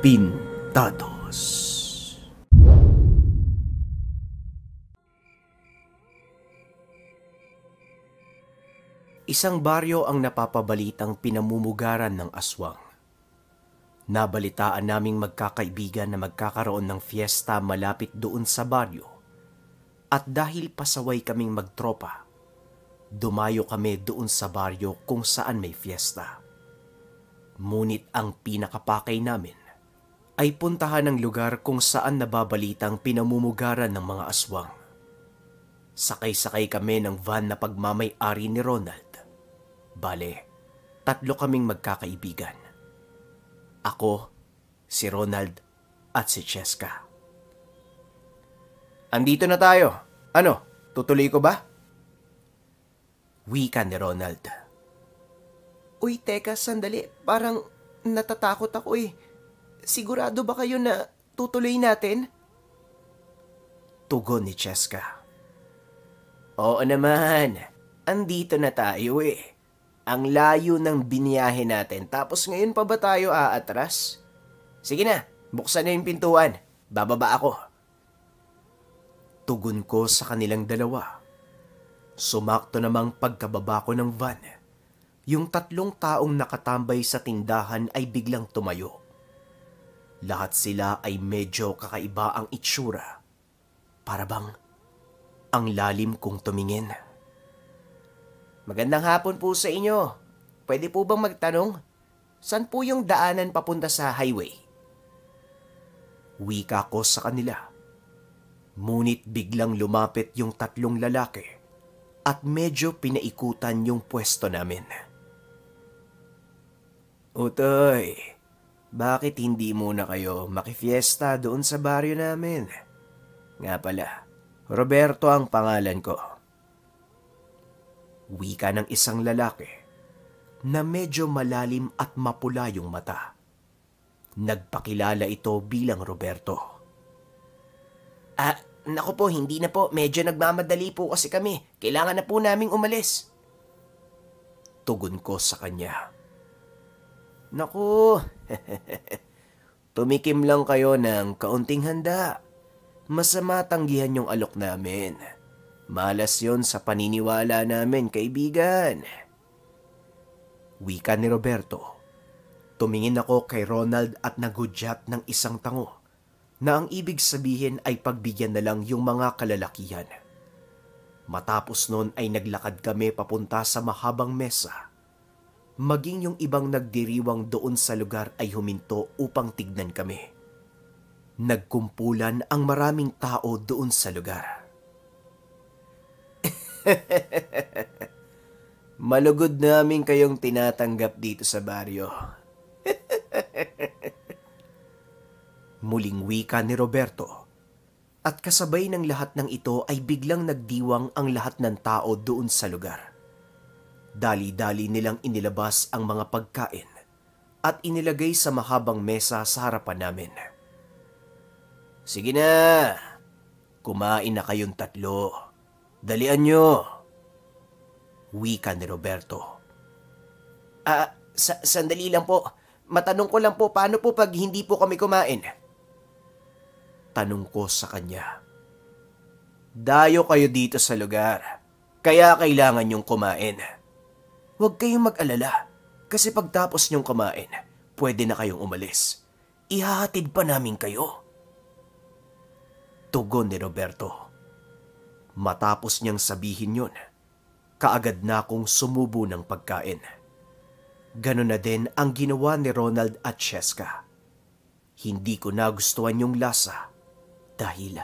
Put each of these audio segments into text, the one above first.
pintados. Isang baryo ang napapabalitang pinamumugaran ng aswang. Nabalitaan naming magkakaibigan na magkakaroon ng fiesta malapit doon sa baryo. At dahil pasaway kaming magtropa, dumayo kami doon sa baryo kung saan may fiesta. Ngunit ang pinakapakay namin ay puntahan ng lugar kung saan nababalitang pinamumugaran ng mga aswang. Sakay-sakay kami ng van na pagmamay-ari ni Ronald. Bale, tatlo kaming magkakaibigan. Ako, si Ronald, at si Cheska. Andito na tayo. Ano, tutuloy ko ba? Wika ni Ronald. Uy, teka, sandali. Parang natatakot ako eh. Sigurado ba kayo na tutuloy natin? Tugon ni Cheska. Oo naman, andito na tayo eh. Ang layo ng biniyahe natin tapos ngayon pa ba tayo aatras? Sige na, buksan na yung pintuan. Bababa ako. Tugon ko sa kanilang dalawa. Sumakto namang pagkababa ko ng van. Yung tatlong taong nakatambay sa tindahan ay biglang tumayo lahat sila ay medyo kakaiba ang itsura. Para bang ang lalim kong tumingin. Magandang hapon po sa inyo. Pwede po bang magtanong? San po yung daanan papunta sa highway? Wika ko sa kanila. Ngunit biglang lumapit yung tatlong lalaki at medyo pinaikutan yung pwesto namin. Utoy, bakit hindi muna kayo makifiesta doon sa baryo namin? Nga pala, Roberto ang pangalan ko. Wika ng isang lalaki na medyo malalim at mapula yung mata. Nagpakilala ito bilang Roberto. Ah, nako po, hindi na po. Medyo nagmamadali po kasi kami. Kailangan na po naming umalis. Tugon ko sa kanya. Naku, Tumikim lang kayo ng kaunting handa. Masama tanggihan yung alok namin. Malas yon sa paniniwala namin, kaibigan. Wika ni Roberto. Tumingin ako kay Ronald at nagudyat ng isang tango na ang ibig sabihin ay pagbigyan na lang yung mga kalalakihan. Matapos noon ay naglakad kami papunta sa mahabang mesa Maging yung ibang nagdiriwang doon sa lugar ay huminto upang tignan kami. Nagkumpulan ang maraming tao doon sa lugar. Malugod namin kayong tinatanggap dito sa baryo. Muling wika ni Roberto. At kasabay ng lahat ng ito ay biglang nagdiwang ang lahat ng tao doon sa lugar. Dali-dali nilang inilabas ang mga pagkain at inilagay sa mahabang mesa sa harapan namin. Sige na, kumain na kayong tatlo. Dalian nyo. Wika ni Roberto. Ah, sa sandali lang po. Matanong ko lang po paano po pag hindi po kami kumain? Tanong ko sa kanya. Dayo kayo dito sa lugar. Kaya kailangan yung kumain. Kumain. Huwag kayong mag-alala kasi pagtapos niyong kumain, pwede na kayong umalis. Ihahatid pa namin kayo. Tugon ni Roberto. Matapos niyang sabihin yun, kaagad na akong sumubo ng pagkain. Ganon na din ang ginawa ni Ronald at Cheska. Hindi ko nagustuhan yung lasa dahil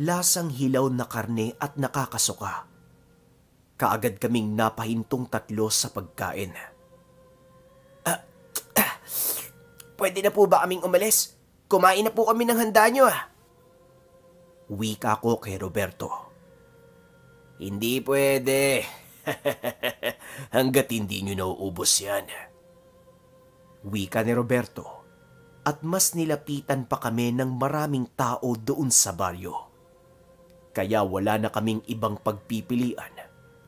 lasang hilaw na karne at nakakasuka kaagad kaming napahintong tatlo sa pagkain. Ah, ah, pwede na po ba kaming umalis? Kumain na po kami ng handa nyo ah. Wika ko kay Roberto. Hindi pwede. Hanggat hindi nyo nauubos yan. Wika ni Roberto at mas nilapitan pa kami ng maraming tao doon sa baryo. Kaya wala na kaming ibang pagpipilian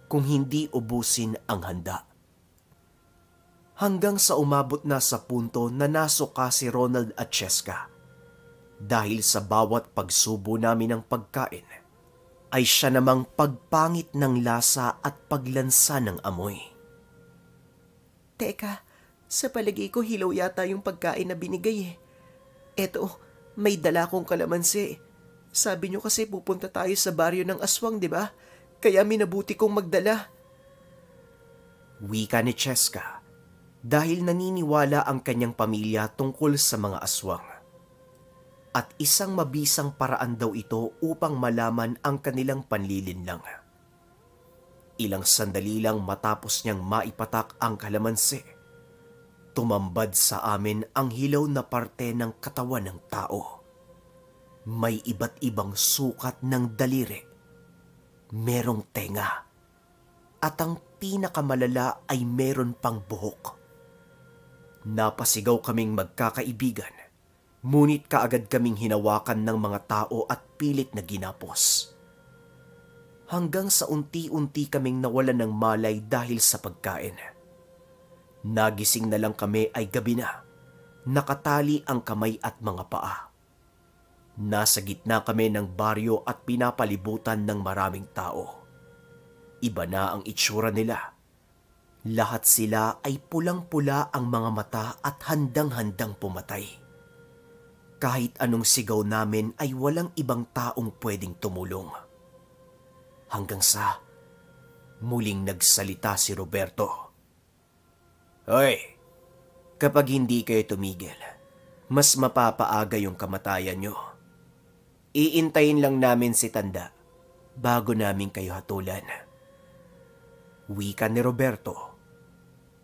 kung hindi ubusin ang handa. Hanggang sa umabot na sa punto na nasuka si Ronald at Cheska. Dahil sa bawat pagsubo namin ng pagkain, ay siya namang pagpangit ng lasa at paglansa ng amoy. Teka, sa palagay ko hilaw yata yung pagkain na binigay eh. Eto, may dala kong kalamansi. Sabi nyo kasi pupunta tayo sa baryo ng aswang, di ba? kaya minabuti kong magdala. Wika ni Cheska dahil naniniwala ang kanyang pamilya tungkol sa mga aswang. At isang mabisang paraan daw ito upang malaman ang kanilang panlilinlang. Ilang sandali lang matapos niyang maipatak ang kalamansi, tumambad sa amin ang hilaw na parte ng katawan ng tao. May iba't ibang sukat ng daliri merong tenga. At ang pinakamalala ay meron pang buhok. Napasigaw kaming magkakaibigan, ngunit kaagad kaming hinawakan ng mga tao at pilit na ginapos. Hanggang sa unti-unti kaming nawalan ng malay dahil sa pagkain. Nagising na lang kami ay gabi na, nakatali ang kamay at mga paa. Nasa gitna kami ng baryo at pinapalibutan ng maraming tao. Iba na ang itsura nila. Lahat sila ay pulang-pula ang mga mata at handang-handang pumatay. Kahit anong sigaw namin ay walang ibang taong pwedeng tumulong. Hanggang sa muling nagsalita si Roberto. Hoy, kapag hindi kayo tumigil, mas mapapaaga yung kamatayan nyo. Iintayin lang namin si Tanda bago namin kayo hatulan. Wika ni Roberto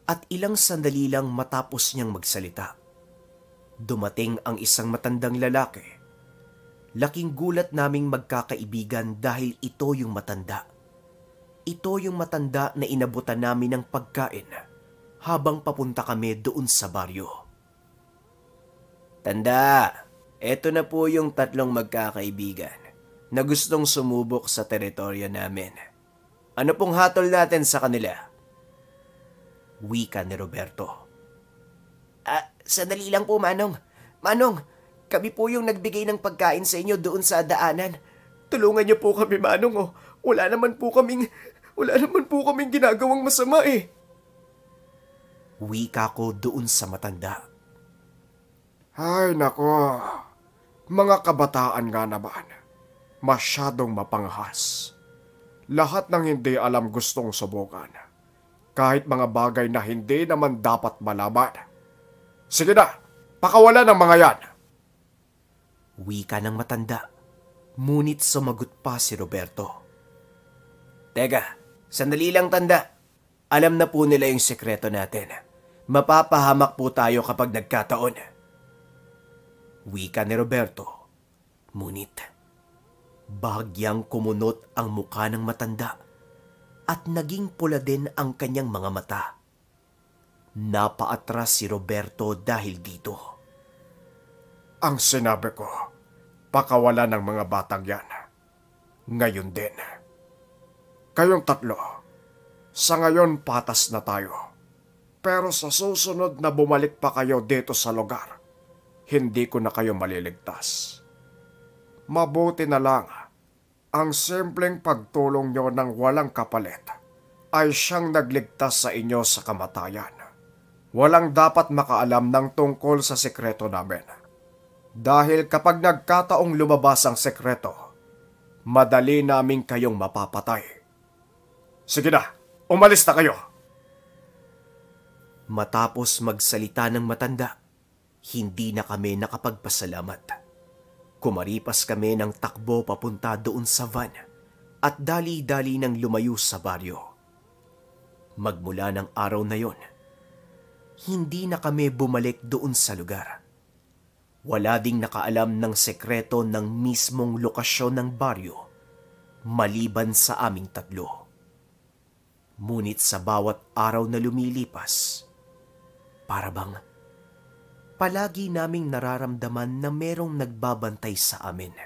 at ilang sandali lang matapos niyang magsalita. Dumating ang isang matandang lalaki. Laking gulat naming magkakaibigan dahil ito yung matanda. Ito yung matanda na inabutan namin ng pagkain habang papunta kami doon sa baryo. Tanda! Eto na po yung tatlong magkakaibigan na gustong sumubok sa teritoryo namin. Ano pong hatol natin sa kanila? Wika ni Roberto. Ah, sandali lang po, Manong. Manong, kami po yung nagbigay ng pagkain sa inyo doon sa daanan. Tulungan niyo po kami, Manong. Oh. Wala naman po kaming... Wala naman po kaming ginagawang masama eh. Wika ko doon sa matanda. Ay, nako. Mga kabataan nga naman, masyadong mapanghas. Lahat ng hindi alam gustong subukan. Kahit mga bagay na hindi naman dapat malaman. Sige na, pakawala ng mga yan. Wika ng matanda. Munit sumagot pa si Roberto. Tega, sandali lang tanda. Alam na po nila yung sekreto natin. Mapapahamak po tayo kapag nagkataon. Wika ni Roberto. Ngunit, bahagyang kumunot ang muka ng matanda at naging pula din ang kanyang mga mata. Napaatras si Roberto dahil dito. Ang sinabi ko, pakawala ng mga batang yan. Ngayon din. Kayong tatlo, sa ngayon patas na tayo. Pero sa susunod na bumalik pa kayo dito sa lugar, hindi ko na kayo maliligtas. Mabuti na lang, ang simpleng pagtulong nyo ng walang kapalit ay siyang nagligtas sa inyo sa kamatayan. Walang dapat makaalam ng tungkol sa sekreto namin. Dahil kapag nagkataong lumabas ang sekreto, madali naming kayong mapapatay. Sige na, umalis na kayo! Matapos magsalita ng matanda, hindi na kami nakapagpasalamat. Kumaripas kami ng takbo papunta doon sa van at dali-dali nang lumayo sa baryo. Magmula ng araw na yon, hindi na kami bumalik doon sa lugar. Wala ding nakaalam ng sekreto ng mismong lokasyon ng baryo maliban sa aming tatlo. Munit sa bawat araw na lumilipas, para bang palagi naming nararamdaman na merong nagbabantay sa amin.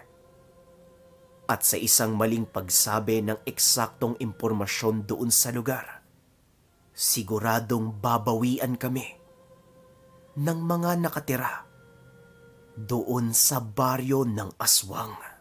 At sa isang maling pagsabi ng eksaktong impormasyon doon sa lugar, siguradong babawian kami ng mga nakatira doon sa baryo ng aswang.